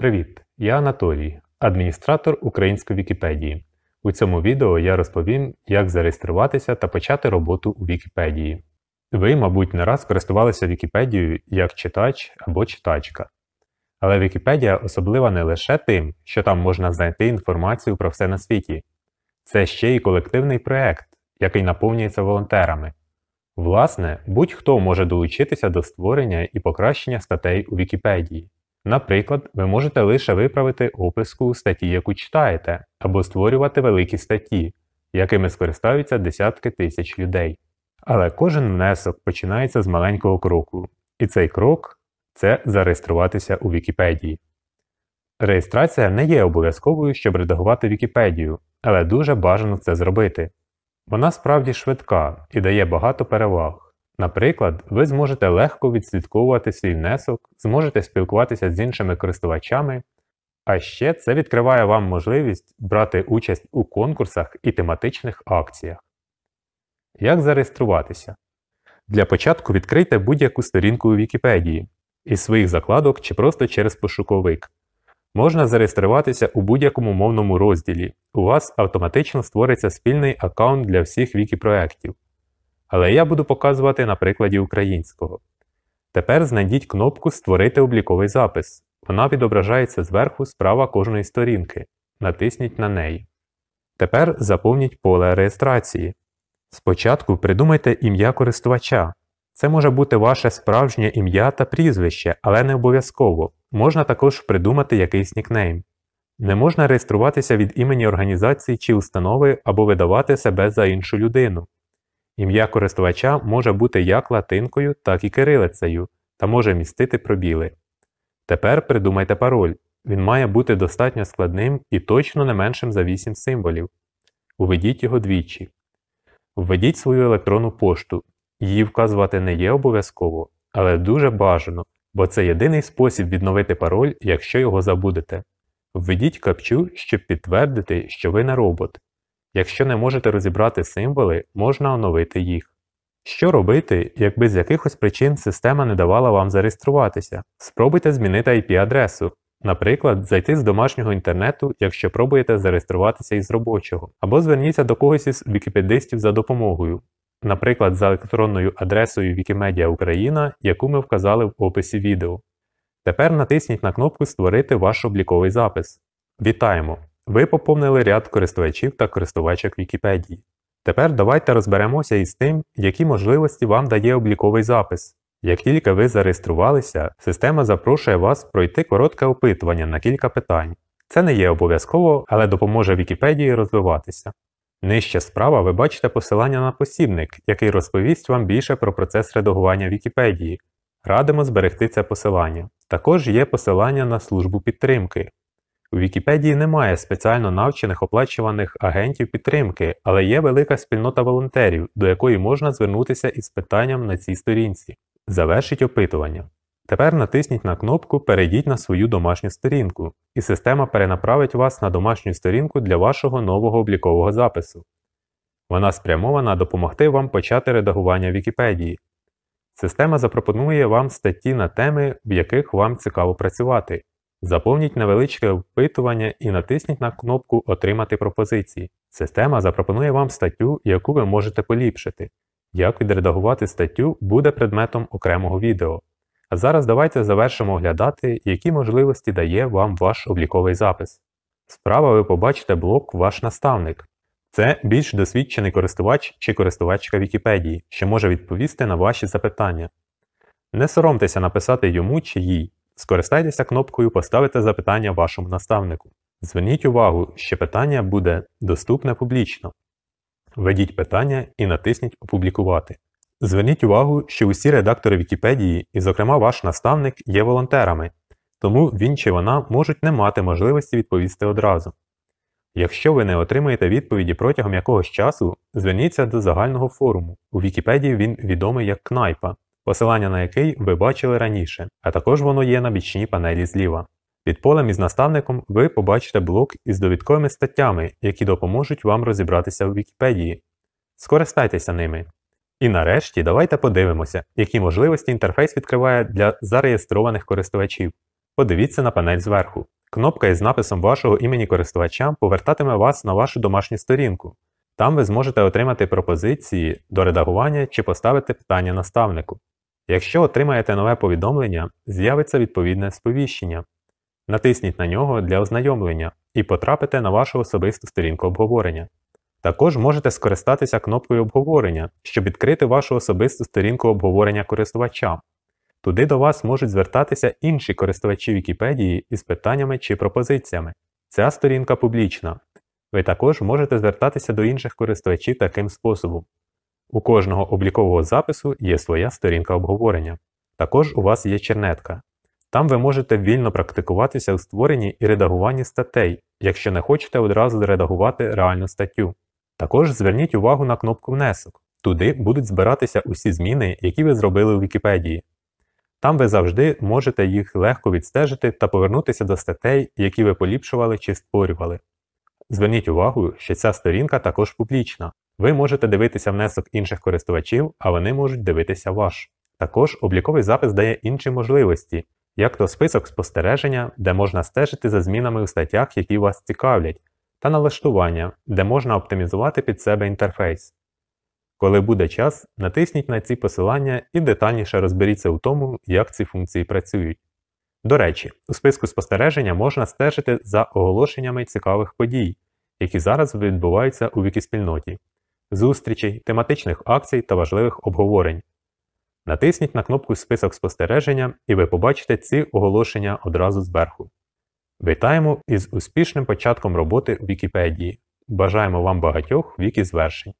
Привіт! Я Анатолій, адміністратор української Вікіпедії. У цьому відео я розповім, як зареєструватися та почати роботу у Вікіпедії. Ви, мабуть, не раз користувалися Вікіпедією як читач або читачка. Але Вікіпедія особлива не лише тим, що там можна знайти інформацію про все на світі. Це ще й колективний проект, який наповнюється волонтерами. Власне, будь-хто може долучитися до створення і покращення статей у Вікіпедії. Наприклад, ви можете лише виправити описку статті, яку читаєте, або створювати великі статті, якими скористаються десятки тисяч людей. Але кожен внесок починається з маленького кроку, і цей крок це зареєструватися у Вікіпедії. Реєстрація не є обов'язковою, щоб редагувати Вікіпедію, але дуже бажано це зробити. Вона справді швидка і дає багато переваг. Наприклад, ви зможете легко відслідковувати свій внесок, зможете спілкуватися з іншими користувачами, а ще це відкриває вам можливість брати участь у конкурсах і тематичних акціях. Як зареєструватися? Для початку відкрийте будь-яку сторінку у Вікіпедії із своїх закладок чи просто через пошуковик. Можна зареєструватися у будь-якому мовному розділі. У вас автоматично створиться спільний аккаунт для всіх Вікіпроєктів але я буду показувати на прикладі українського. Тепер знайдіть кнопку Створити обліковий запис. Вона відображається зверху справа кожної сторінки. Натисніть на неї. Тепер заповніть поле реєстрації. Спочатку придумайте ім'я користувача. Це може бути ваше справжнє ім'я та прізвище, але не обов'язково. Можна також придумати якийсь нікнейм. Не можна реєструватися від імені організації чи установи або видавати себе за іншу людину. Ім'я користувача може бути як латинкою, так і кирилицею та може містити пробіли. Тепер придумайте пароль. Він має бути достатньо складним і точно не меншим за 8 символів. Уведіть його двічі. Введіть свою електронну пошту. Її вказувати не є обов'язково, але дуже бажано, бо це єдиний спосіб відновити пароль, якщо його забудете. Введіть капчу, щоб підтвердити, що ви не робот. Якщо не можете розібрати символи, можна оновити їх. Що робити, якби з якихось причин система не давала вам зареєструватися? Спробуйте змінити IP-адресу. Наприклад, зайти з домашнього інтернету, якщо пробуєте зареєструватися із робочого, або зверніться до когось із вікіпедистів за допомогою, наприклад, за електронною адресою Wikimedia Україна, яку ми вказали в описі відео. Тепер натисніть на кнопку Створити ваш обліковий запис. Вітаємо! Ви поповнили ряд користувачів та користувачок Вікіпедії. Тепер давайте розберемося із тим, які можливості вам дає обліковий запис. Як тільки ви зареєструвалися, система запрошує вас пройти коротке опитування на кілька питань. Це не є обов'язково, але допоможе Вікіпедії розвиватися. Нижче справа ви бачите посилання на посібник, який розповість вам більше про процес редагування Вікіпедії. Радимо зберегти це посилання. Також є посилання на службу підтримки, у Вікіпедії немає спеціально навчених оплачуваних агентів підтримки, але є велика спільнота волонтерів, до якої можна звернутися із питанням на цій сторінці. Завершіть опитування. Тепер натисніть на кнопку Перейдіть на свою домашню сторінку, і система перенаправить вас на домашню сторінку для вашого нового облікового запису. Вона спрямована допомогти вам почати редагування Вікіпедії. Система запропонує вам статті на теми, в яких вам цікаво працювати. Заповніть невеличке опитування і натисніть на кнопку Отримати пропозиції. Система запропонує вам статтю, яку ви можете поліпшити. Як відредагувати статтю буде предметом окремого відео. А зараз давайте завершимо оглядати, які можливості дає вам ваш обліковий запис. Справа ви побачите блок Ваш наставник. Це більш досвідчений користувач чи користувачка Вікіпедії, що може відповісти на ваші запитання. Не соромтеся написати йому чи їй. Скористайтеся кнопкою Поставити запитання вашому наставнику. Зверніть увагу, що питання буде доступне публічно. Введіть питання і натисніть Опублікувати. Зверніть увагу, що усі редактори Вікіпедії, і, зокрема, ваш наставник, є волонтерами, тому він чи вона можуть не мати можливості відповісти одразу. Якщо ви не отримаєте відповіді протягом якогось часу, зверніться до загального форуму. У Вікіпедії він відомий як Кнайпа посилання на який ви бачили раніше, а також воно є на бічній панелі зліва. Під полем із наставником ви побачите блок із довідковими статтями, які допоможуть вам розібратися в Вікіпедії. Скористайтеся ними. І нарешті давайте подивимося, які можливості інтерфейс відкриває для зареєстрованих користувачів. Подивіться на панель зверху. Кнопка із написом вашого імені користувача повертатиме вас на вашу домашню сторінку. Там ви зможете отримати пропозиції до редагування чи поставити питання наставнику. Якщо отримаєте нове повідомлення, з'явиться відповідне сповіщення. Натисніть на нього для ознайомлення і потрапите на вашу особисту сторінку обговорення. Також можете скористатися кнопкою обговорення, щоб відкрити вашу особисту сторінку обговорення користувача. Туди до вас можуть звертатися інші користувачі Вікіпедії із питаннями чи пропозиціями. Ця сторінка публічна. Ви також можете звертатися до інших користувачів таким способом. У кожного облікового запису є своя сторінка обговорення. Також у вас є чернетка. Там ви можете вільно практикуватися у створенні і редагуванні статей, якщо не хочете одразу редагувати реальну статтю. Також зверніть увагу на кнопку Внесок. Туди будуть збиратися усі зміни, які ви зробили у Вікіпедії. Там ви завжди можете їх легко відстежити та повернутися до статей, які ви поліпшували чи створювали. Зверніть увагу, що ця сторінка також публічна, ви можете дивитися внесок інших користувачів, а вони можуть дивитися ваш. Також обліковий запис дає інші можливості, як то список спостереження, де можна стежити за змінами у статтях, які вас цікавлять, та налаштування, де можна оптимізувати під себе інтерфейс. Коли буде час, натисніть на ці посилання і детальніше розберіться у тому, як ці функції працюють. До речі, у списку спостереження можна стежити за оголошеннями цікавих подій, які зараз відбуваються у вікіспільноті зустрічей, тематичних акцій та важливих обговорень. Натисніть на кнопку Список спостереження і ви побачите ці оголошення одразу зверху. Вітаємо із успішним початком роботи у Вікіпедії. Бажаємо вам багатьох вікі звершень!